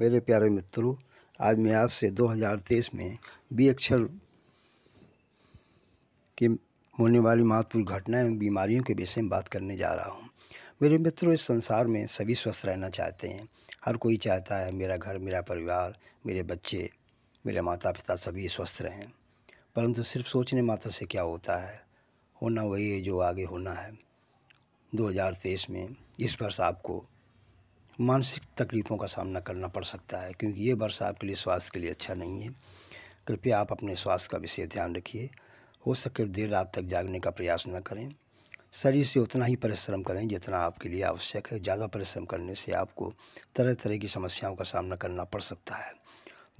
मेरे प्यारे मित्रों आज मैं आपसे 2023 में बी अक्षर के होने वाली महत्वपूर्ण घटनाएं एवं बीमारियों के विषय में बात करने जा रहा हूँ मेरे मित्रों इस संसार में सभी स्वस्थ रहना चाहते हैं हर कोई चाहता है मेरा घर मेरा परिवार मेरे बच्चे मेरे माता पिता सभी स्वस्थ रहें परंतु सिर्फ सोचने मात्र से क्या होता है होना वही है जो आगे होना है 2023 में इस वर्ष आपको मानसिक तकलीफ़ों का सामना करना पड़ सकता है क्योंकि ये वर्ष आपके लिए स्वास्थ्य के लिए अच्छा नहीं है कृपया आप अपने स्वास्थ्य का विशेष ध्यान रखिए हो सके देर रात तक जागने का प्रयास न करें शरीर से उतना ही परिश्रम करें जितना आपके लिए आवश्यक है ज़्यादा परिश्रम करने से आपको तरह तरह की समस्याओं का सामना करना पड़ सकता है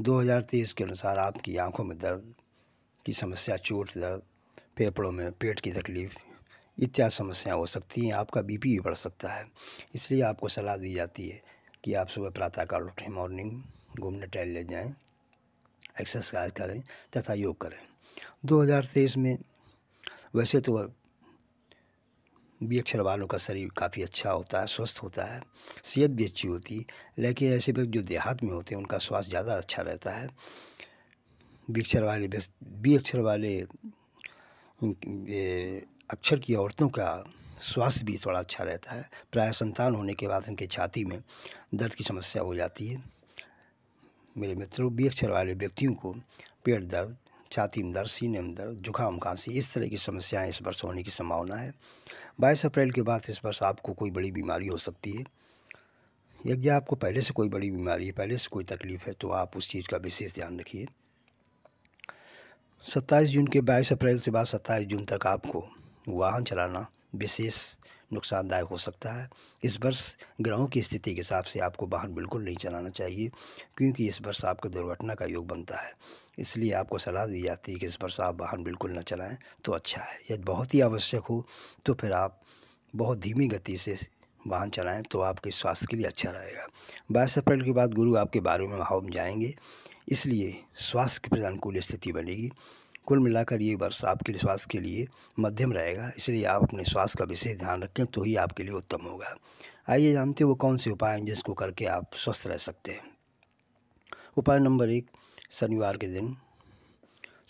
2023 के अनुसार आपकी आंखों में दर्द की समस्या चोट दर्द फेफड़ों में पेट की तकलीफ़ इत्यादि समस्याएं हो सकती हैं आपका बीपी भी बढ़ सकता है इसलिए आपको सलाह दी जाती है कि आप सुबह प्रातःकाल उठें मॉर्निंग घूमने टहल ले जाएँ एक्सरसाइज करें तथा योग करें 2023 में वैसे तो बी अक्षर वालों का शरीर काफ़ी अच्छा होता है स्वस्थ होता है सेहत भी अच्छी होती लेकिन ऐसे व्यक्ति जो देहात में होते हैं उनका स्वास्थ्य ज़्यादा अच्छा रहता है बी अक्षर वाले बी अक्षर वाले अक्षर की औरतों का स्वास्थ्य भी थोड़ा अच्छा रहता है प्रायः संतान होने के बाद उनके छाती में दर्द की समस्या हो जाती है मेरे मित्रों बी अक्षर वाले व्यक्तियों को पेट दर्द छाती में दर्द सीने में दर्द जुकाम खांसी इस तरह की समस्याएं इस वर्ष होने की संभावना है बाईस अप्रैल के बाद इस वर्ष आपको कोई बड़ी बीमारी हो सकती है यदि आपको पहले से कोई बड़ी बीमारी है पहले से कोई तकलीफ है तो आप उस चीज़ का विशेष ध्यान रखिए सत्ताईस जून के बाईस अप्रैल से बाद सत्ताईस जून तक आपको वाहन चलाना विशेष नुकसानदायक हो सकता है इस वर्ष ग्रहों की स्थिति के हिसाब से आपको वाहन बिल्कुल नहीं चलाना चाहिए क्योंकि इस वर्ष आपको दुर्घटना का योग बनता है इसलिए आपको सलाह दी जाती है कि इस वर्ष आप वाहन बिल्कुल ना चलाएं तो अच्छा है यदि बहुत ही आवश्यक हो तो फिर आप बहुत धीमी गति से वाहन चलाएं तो आपके स्वास्थ्य के लिए अच्छा रहेगा बाईस अप्रैल के बाद गुरु आपके बारे में में जाएंगे इसलिए स्वास्थ्य के प्रति अनुकूल स्थिति बनेगी कुल मिलाकर ये वर्ष आपके स्वास्थ्य के लिए मध्यम रहेगा इसलिए आप अपने स्वास्थ्य का विशेष ध्यान रखें तो ही आपके लिए उत्तम होगा आइए जानते हैं वो कौन से उपाय हैं जिसको करके आप स्वस्थ रह सकते हैं उपाय नंबर एक शनिवार के दिन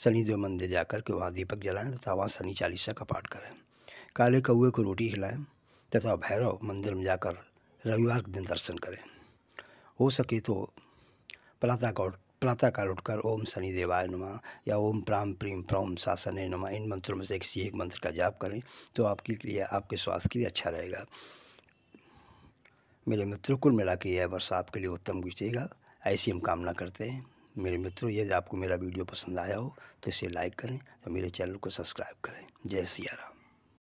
शनिदेव मंदिर जाकर के वहाँ दीपक जलाएं तथा वहाँ शनि चालीसा का पाठ करें काले कौए को रोटी खिलाएं तथा भैरव मंदिर में जाकर रविवार के दिन दर्शन करें हो सके तो प्रातः गौर प्रातःकाल उठकर ओम शनि देवाय नुमा या ओम प्राम प्रीम प्रोम शासन नुमा इन मंत्रों में से किसी एक मंत्र का जाप करें तो आपके लिए आपके स्वास्थ्य के लिए अच्छा रहेगा मेरे मित्रों कुल मिला के यह वर्ष आपके लिए उत्तम गुजरेगा ऐसी हम कामना करते हैं मेरे मित्रों यदि आपको मेरा वीडियो पसंद आया हो तो इसे लाइक करें तो मेरे चैनल को सब्सक्राइब करें जय सिया राम